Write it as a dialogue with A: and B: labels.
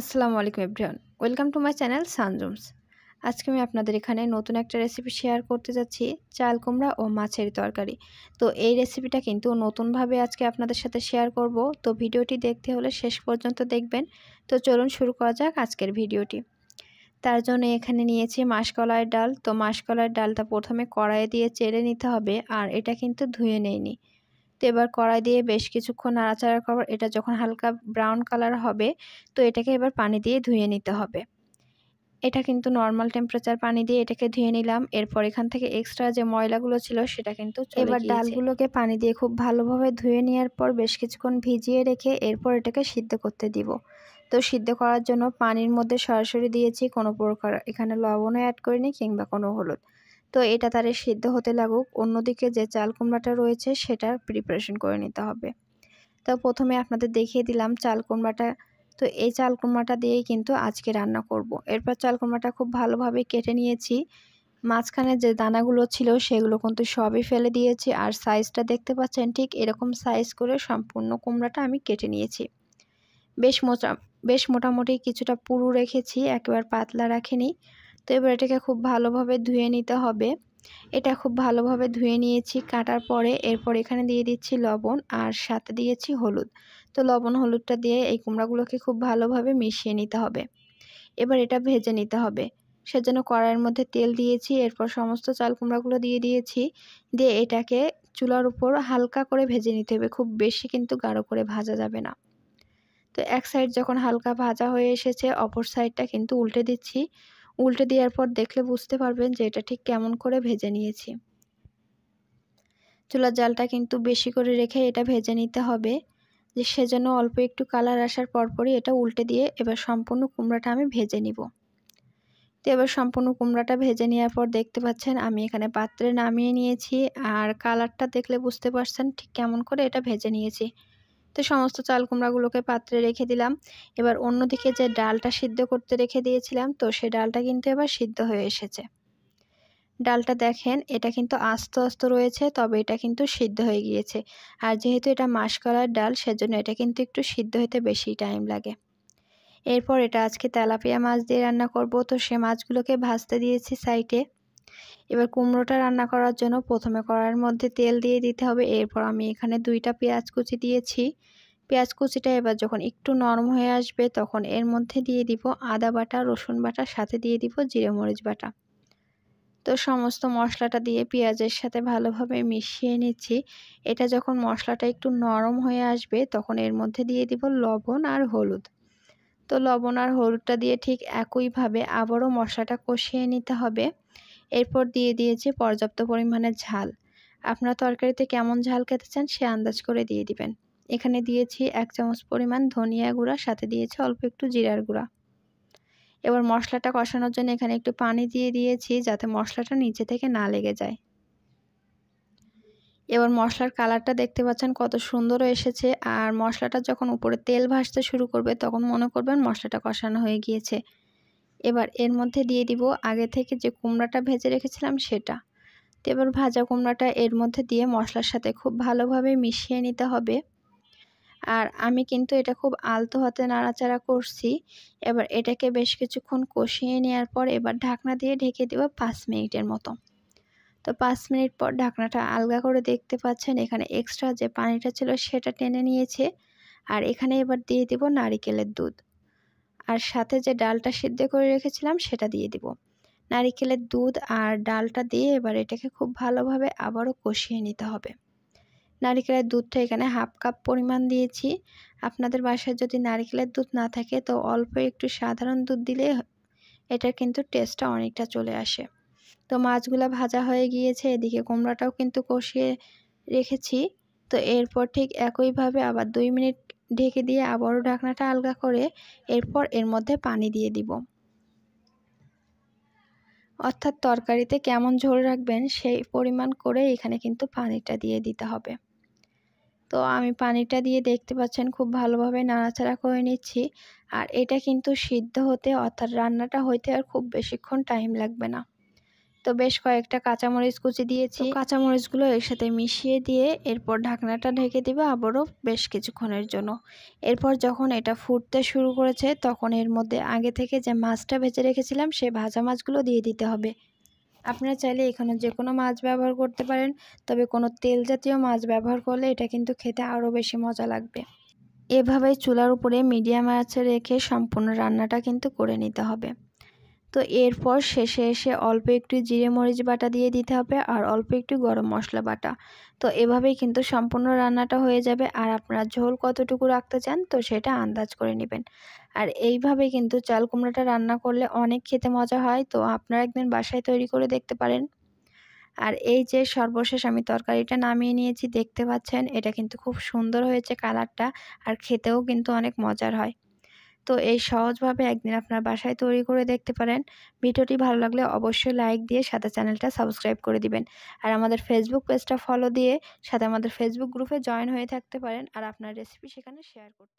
A: আসসালামু আলাইকুম everyone welcome to my channel সানজুমস আজকে আমি আপনাদের এখানে নতুন একটা রেসিপি শেয়ার করতে যাচ্ছি চাল কুমড়া ও মাছের তরকারি তো এই রেসিপিটা কিন্তু নতুনভাবে আজকে আপনাদের সাথে শেয়ার করব তো ভিডিওটি দেখতে হলে শেষ পর্যন্ত দেখবেন তো চলুন শুরু করা যাক আজকের ভিডিওটি তার জন্য এখানে নিয়েছি মাসকলাইয়ের ডাল তো মাসকলাইয়ের ডালটা প্রথমে কড়াইয়ে দিয়ে চেড়ে নিতে হবে আর এটা কিন্তু ধুয়ে নেয়নি তো এবার কড়াই দিয়ে বেশ কিছুক্ষণ নাড়াচাড়া করবার এটা যখন হালকা ব্রাউন কালার হবে তো এটাকে এবার পানি দিয়ে ধুয়ে নিতে হবে এটা কিন্তু নর্মাল টেম্পারেচার পানি দিয়ে এটাকে ধুয়ে নিলাম এরপর এখান থেকে এক্সট্রা যে ময়লাগুলো ছিল সেটা কিন্তু এবার ডালগুলোকে পানি দিয়ে খুব ভালোভাবে ধুয়ে নেওয়ার পর বেশ কিছুক্ষণ ভিজিয়ে রেখে এরপর এটাকে সিদ্ধ করতে দিব তো সিদ্ধ করার জন্য পানির মধ্যে সরাসরি দিয়েছি কোনো প্রকার এখানে লবণও অ্যাড করিনি কিংবা কোনো হলুদ তো এটা তারে সিদ্ধ হতে লাগুক অন্যদিকে যে চাল কুমড়াটা রয়েছে সেটার প্রিপারেশন করে নিতে হবে তো প্রথমে আপনাদের দেখিয়ে দিলাম চাল কুমড়াটা তো এই চাল কুমড়াটা দিয়েই কিন্তু আজকে রান্না করব। এরপর চাল কুমড়াটা খুব ভালোভাবে কেটে নিয়েছি মাঝখানে যে দানাগুলো ছিল সেগুলো কিন্তু সবই ফেলে দিয়েছি আর সাইজটা দেখতে পাচ্ছেন ঠিক এরকম সাইজ করে সম্পূর্ণ কুমড়াটা আমি কেটে নিয়েছি বেশ মোচা বেশ মোটামুটি কিছুটা পুরু রেখেছি একবার পাতলা রাখিনি তো এবার এটাকে খুব ভালোভাবে ধুয়ে নিতে হবে এটা খুব ভালোভাবে ধুয়ে নিয়েছি কাটার পরে এরপর এখানে দিয়ে দিচ্ছি লবণ আর সাথে দিয়েছি হলুদ তো লবণ হলুদটা দিয়ে এই কুমড়াগুলোকে খুব ভালোভাবে মিশিয়ে নিতে হবে এবার এটা ভেজে নিতে হবে সেজন্য কড়াইয়ের মধ্যে তেল দিয়েছি এরপর সমস্ত চাল কুমড়াগুলো দিয়ে দিয়েছি দিয়ে এটাকে চুলার উপর হালকা করে ভেজে নিতে হবে খুব বেশি কিন্তু গাঢ় করে ভাজা যাবে না তো এক সাইড যখন হালকা ভাজা হয়ে এসেছে অপর সাইডটা কিন্তু উল্টে দিচ্ছি উল্টে দেওয়ার পর দেখলে বুঝতে পারবেন যে এটা ঠিক কেমন করে ভেজে নিয়েছি চুলার জালটা কিন্তু বেশি করে রেখে এটা ভেজে নিতে হবে যে সেজন্য অল্প একটু কালার আসার পরপরই এটা উল্টে দিয়ে এবার সম্পূর্ণ কুমড়াটা আমি ভেজে নিব তো এবার সম্পূর্ণ কুমড়াটা ভেজে নেওয়ার পর দেখতে পাচ্ছেন আমি এখানে পাত্রে নামিয়ে নিয়েছি আর কালারটা দেখলে বুঝতে পারছেন ঠিক কেমন করে এটা ভেজে নিয়েছি তো সমস্ত চাল কুমড়াগুলোকে পাত্রে রেখে দিলাম এবার অন্যদিকে যে ডালটা সিদ্ধ করতে রেখে দিয়েছিলাম তো সেই ডালটা কিন্তু এবার সিদ্ধ হয়ে এসেছে ডালটা দেখেন এটা কিন্তু আস্ত আস্ত রয়েছে তবে এটা কিন্তু সিদ্ধ হয়ে গিয়েছে আর যেহেতু এটা মাসকলার ডাল সেজন্য এটা কিন্তু একটু সিদ্ধ হতে বেশি টাইম লাগে এরপর এটা আজকে তেলাপিয়া মাছ দিয়ে রান্না করব তো সে মাছগুলোকে ভাজতে দিয়েছি সাইডে এবার কুমড়োটা রান্না করার জন্য প্রথমে কড়াইয়ের মধ্যে তেল দিয়ে দিতে হবে এরপর আমি এখানে দুইটা পেঁয়াজ কুচি দিয়েছি পেঁয়াজ কুচিটা এবার যখন একটু নরম হয়ে আসবে তখন এর মধ্যে দিয়ে দিব আদা বাটা রসুন বাটা সাথে দিয়ে দিব জিরে মরিচ বাটা তো সমস্ত মশলাটা দিয়ে পেঁয়াজের সাথে ভালোভাবে মিশিয়ে নিচ্ছি এটা যখন মশলাটা একটু নরম হয়ে আসবে তখন এর মধ্যে দিয়ে দিব লবণ আর হলুদ তো লবণ আর হলুদটা দিয়ে ঠিক একইভাবে আবারও মশলাটা কষিয়ে নিতে হবে এরপর দিয়ে দিয়েছি পর্যাপ্ত পরিমাণে ঝাল আপনার তরকারিতে কেমন ঝাল খেতে চান সে আন্দাজ করে দিয়ে দিবেন এখানে দিয়েছি এক চামচ পরিমাণ ধনিয়া গুঁড়া সাথে দিয়েছি অল্প একটু জিরার গুঁড়া এবার মশলাটা কষানোর জন্য এখানে একটু পানি দিয়ে দিয়েছি যাতে মশলাটা নিচে থেকে না লেগে যায় এবার মশলার কালারটা দেখতে পাচ্ছেন কত সুন্দরও এসেছে আর মশলাটা যখন উপরে তেল ভাসতে শুরু করবে তখন মনে করবেন মশলাটা কষানো হয়ে গিয়েছে এবার এর মধ্যে দিয়ে দিব আগে থেকে যে কুমড়াটা ভেজে রেখেছিলাম সেটা তো এবার ভাজা কুমড়াটা এর মধ্যে দিয়ে মশলার সাথে খুব ভালোভাবে মিশিয়ে নিতে হবে আর আমি কিন্তু এটা খুব আলতো হাতে নাড়াচাড়া করছি এবার এটাকে বেশ কিছুক্ষণ কষিয়ে নেওয়ার পর এবার ঢাকনা দিয়ে ঢেকে দেবো পাঁচ মিনিটের মতো তো পাঁচ মিনিট পর ঢাকনাটা আলগা করে দেখতে পাচ্ছেন এখানে এক্সট্রা যে পানিটা ছিল সেটা টেনে নিয়েছে আর এখানে এবার দিয়ে দেব নারিকেলের দুধ আর সাথে যে ডালটা সিদ্ধ করে রেখেছিলাম সেটা দিয়ে দিব নারিকেলের দুধ আর ডালটা দিয়ে এবার এটাকে খুব ভালোভাবে আবারও কষিয়ে নিতে হবে নারিকেলের দুধটা এখানে হাফ কাপ পরিমাণ দিয়েছি আপনাদের বাসায় যদি নারিকেলের দুধ না থাকে তো অল্প একটু সাধারণ দুধ দিলে এটা কিন্তু টেস্টটা অনেকটা চলে আসে তো মাছগুলো ভাজা হয়ে গিয়েছে এদিকে কুমড়াটাও কিন্তু কষিয়ে রেখেছি তো এরপর ঠিক একইভাবে আবার দুই মিনিট ঢেকে দিয়ে আবারও ঢাকনাটা আলগা করে এরপর এর মধ্যে পানি দিয়ে দিব অর্থাৎ তরকারিতে কেমন ঝোল রাখবেন সেই পরিমাণ করে এখানে কিন্তু পানিটা দিয়ে দিতে হবে তো আমি পানিটা দিয়ে দেখতে পাচ্ছেন খুব ভালোভাবে নাড়াচাড়া করে নিচ্ছি আর এটা কিন্তু সিদ্ধ হতে অর্থাৎ রান্নাটা হইতে আর খুব বেশিক্ষণ টাইম লাগবে না তো বেশ কয়েকটা কাঁচামরিচ কুচি দিয়েছি কাঁচামরিচগুলো একসাথে মিশিয়ে দিয়ে এরপর ঢাকনাটা ঢেকে দিবে আবারও বেশ কিছুক্ষণের জন্য এরপর যখন এটা ফুটতে শুরু করেছে তখন এর মধ্যে আগে থেকে যে মাছটা ভেজে রেখেছিলাম সেই ভাজা মাছগুলো দিয়ে দিতে হবে আপনারা চাইলে এখানে যে কোনো মাছ ব্যবহার করতে পারেন তবে কোনো তেল জাতীয় মাছ ব্যবহার করলে এটা কিন্তু খেতে আরও বেশি মজা লাগবে এভাবেই চুলার উপরে মিডিয়াম আঁচে রেখে সম্পূর্ণ রান্নাটা কিন্তু করে নিতে হবে তো এরপর শেষে এসে অল্প একটু জিরে মরিচ বাটা দিয়ে দিতে হবে আর অল্প একটু গরম মশলা বাটা তো এভাবেই কিন্তু সম্পূর্ণ রান্নাটা হয়ে যাবে আর আপনারা ঝোল কতটুকু রাখতে চান তো সেটা আন্দাজ করে নেবেন আর এইভাবে কিন্তু চাল কুমড়াটা রান্না করলে অনেক খেতে মজা হয় তো আপনারা একদিন বাসায় তৈরি করে দেখতে পারেন আর এই যে সর্বশেষ আমি তরকারিটা নামিয়ে নিয়েছি দেখতে পাচ্ছেন এটা কিন্তু খুব সুন্দর হয়েছে কালারটা আর খেতেও কিন্তু অনেক মজার হয় তো এই সহজভাবে একদিন আপনার বাসায় তৈরি করে দেখতে পারেন ভিডিওটি ভালো লাগলে অবশ্যই লাইক দিয়ে সাথে চ্যানেলটা সাবস্ক্রাইব করে দিবেন আর আমাদের ফেসবুক পেজটা ফলো দিয়ে সাথে আমাদের ফেসবুক গ্রুপে জয়েন হয়ে থাকতে পারেন আর আপনার রেসিপি সেখানে শেয়ার করতে